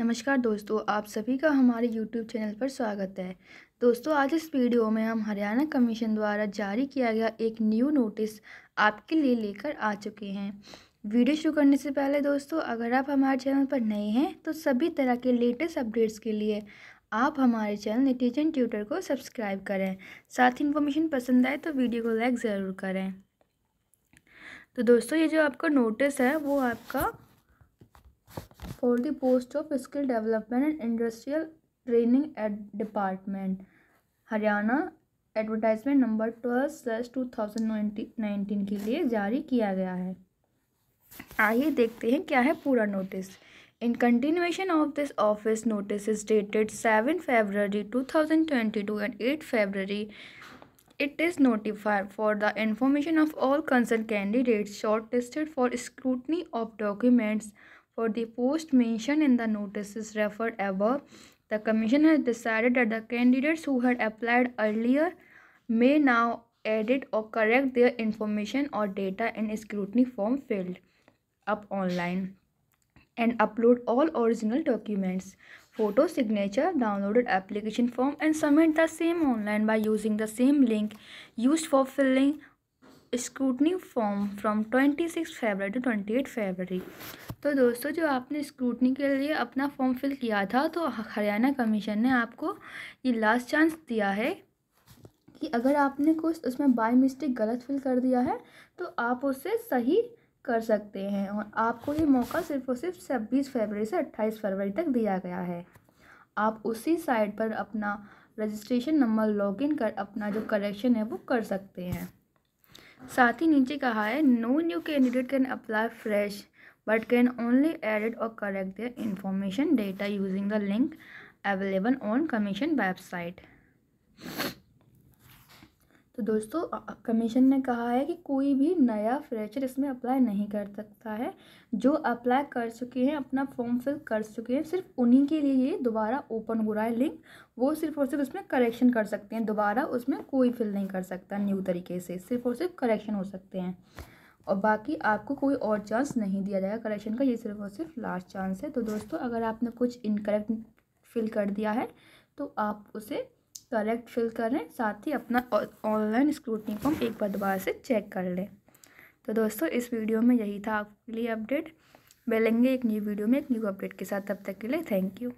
नमस्कार दोस्तों आप सभी का हमारे YouTube चैनल पर स्वागत है दोस्तों आज इस वीडियो में हम हरियाणा कमीशन द्वारा जारी किया गया एक न्यू नोटिस आपके लिए लेकर आ चुके हैं वीडियो शुरू करने से पहले दोस्तों अगर आप हमारे चैनल पर नए हैं तो सभी तरह के लेटेस्ट अपडेट्स के लिए आप हमारे चैनल नेटिजन ट्यूटर को सब्सक्राइब करें साथ ही इन्फॉर्मेशन पसंद आए तो वीडियो को लाइक ज़रूर करें तो दोस्तों ये जो आपका नोटिस है वो आपका for the post of skill development and industrial training at department Haryana advertisement number twelve slash two thousand nineteen के लिए जारी किया गया है आइए देखते हैं क्या है पूरा notice in continuation of this office notice is dated seven Feb two thousand twenty two and eight February it is notified for the information of all concern candidate short tested for scrutiny of documents for the post mentioned in the notices referred above. The Commission has decided that the candidates who had applied earlier may now edit or correct their information or data in scrutiny form filled up online and upload all original documents, photo signature, downloaded application form and submit the same online by using the same link used for filling scrutiny form from twenty six February to twenty eight February तो दोस्तों जो आपने scrutiny के लिए अपना form fill किया था तो हरियाणा कमीशन ने आपको ये लास्ट चांस दिया है कि अगर आपने कुछ उसमें बाई मिस्टेक गलत फिल कर दिया है तो आप उसे सही कर सकते हैं और आपको ये मौका सिर्फ और सिर्फ छब्बीस फरवरी से अट्ठाईस फरवरी तक दिया गया है आप उसी साइट पर अपना रजिस्ट्रेशन नंबर लॉगिन कर अपना जो करेक्शन है वो कर सकते हैं साथ ही नीचे कहा है no new candidate can apply fresh but can only edit और correct their information data using the link available on commission website तो दोस्तों कमीशन ने कहा है कि कोई भी नया फ्रेशर इसमें अप्लाई नहीं कर सकता है जो अप्लाई कर चुके हैं अपना फॉर्म फिल कर चुके हैं सिर्फ उन्हीं के लिए ये दोबारा ओपन हो रहा है लिंक वो सिर्फ और सिर्फ इसमें करेक्शन कर सकते हैं दोबारा उसमें कोई फिल नहीं कर सकता न्यू तरीके से सिर्फ और सिर्फ करेक्शन हो सकते हैं और बाकी आपको कोई और चांस नहीं दिया जाएगा करेक्शन का ये सिर्फ और सिर्फ लास्ट चांस है तो दोस्तों अगर आपने कुछ इनकरेक्ट फिल कर दिया है तो आप उसे करेक्ट फिल करें साथ ही अपना ऑनलाइन स्क्रूटनी फॉर्म एक बार दोबारा से चेक कर लें तो दोस्तों इस वीडियो में यही था आपके लिए अपडेट मिलेंगे एक न्यू वीडियो में एक न्यू अपडेट के साथ तब तक के लिए थैंक यू